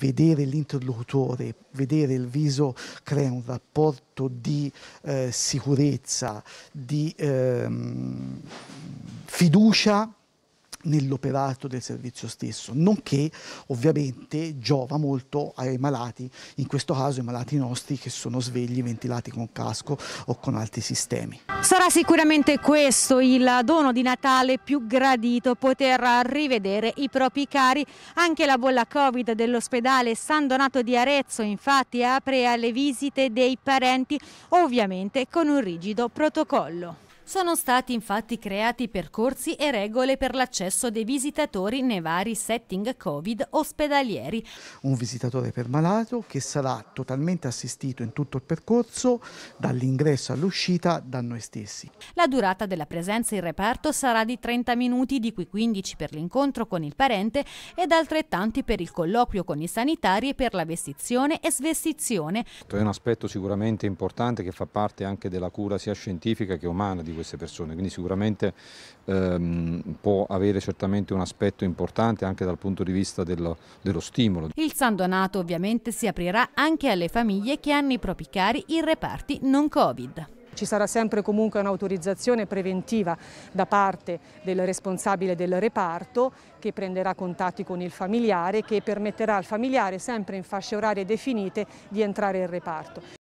vedere l'interlocutore, vedere il viso crea un rapporto di eh, sicurezza, di ehm, fiducia nell'operato del servizio stesso, nonché ovviamente giova molto ai malati, in questo caso i malati nostri che sono svegli, ventilati con casco o con altri sistemi. Sarà sicuramente questo il dono di Natale più gradito, poter rivedere i propri cari. Anche la bolla Covid dell'ospedale San Donato di Arezzo infatti apre alle visite dei parenti, ovviamente con un rigido protocollo. Sono stati infatti creati percorsi e regole per l'accesso dei visitatori nei vari setting Covid ospedalieri. Un visitatore per malato che sarà totalmente assistito in tutto il percorso, dall'ingresso all'uscita, da noi stessi. La durata della presenza in reparto sarà di 30 minuti, di cui 15 per l'incontro con il parente ed altrettanti per il colloquio con i sanitari e per la vestizione e svestizione. È un aspetto sicuramente importante che fa parte anche della cura sia scientifica che umana di queste persone, quindi sicuramente ehm, può avere certamente un aspetto importante anche dal punto di vista dello, dello stimolo. Il San Donato ovviamente si aprirà anche alle famiglie che hanno i propri cari in reparti non Covid ci sarà sempre comunque un'autorizzazione preventiva da parte del responsabile del reparto che prenderà contatti con il familiare che permetterà al familiare sempre in fasce orarie definite di entrare in reparto.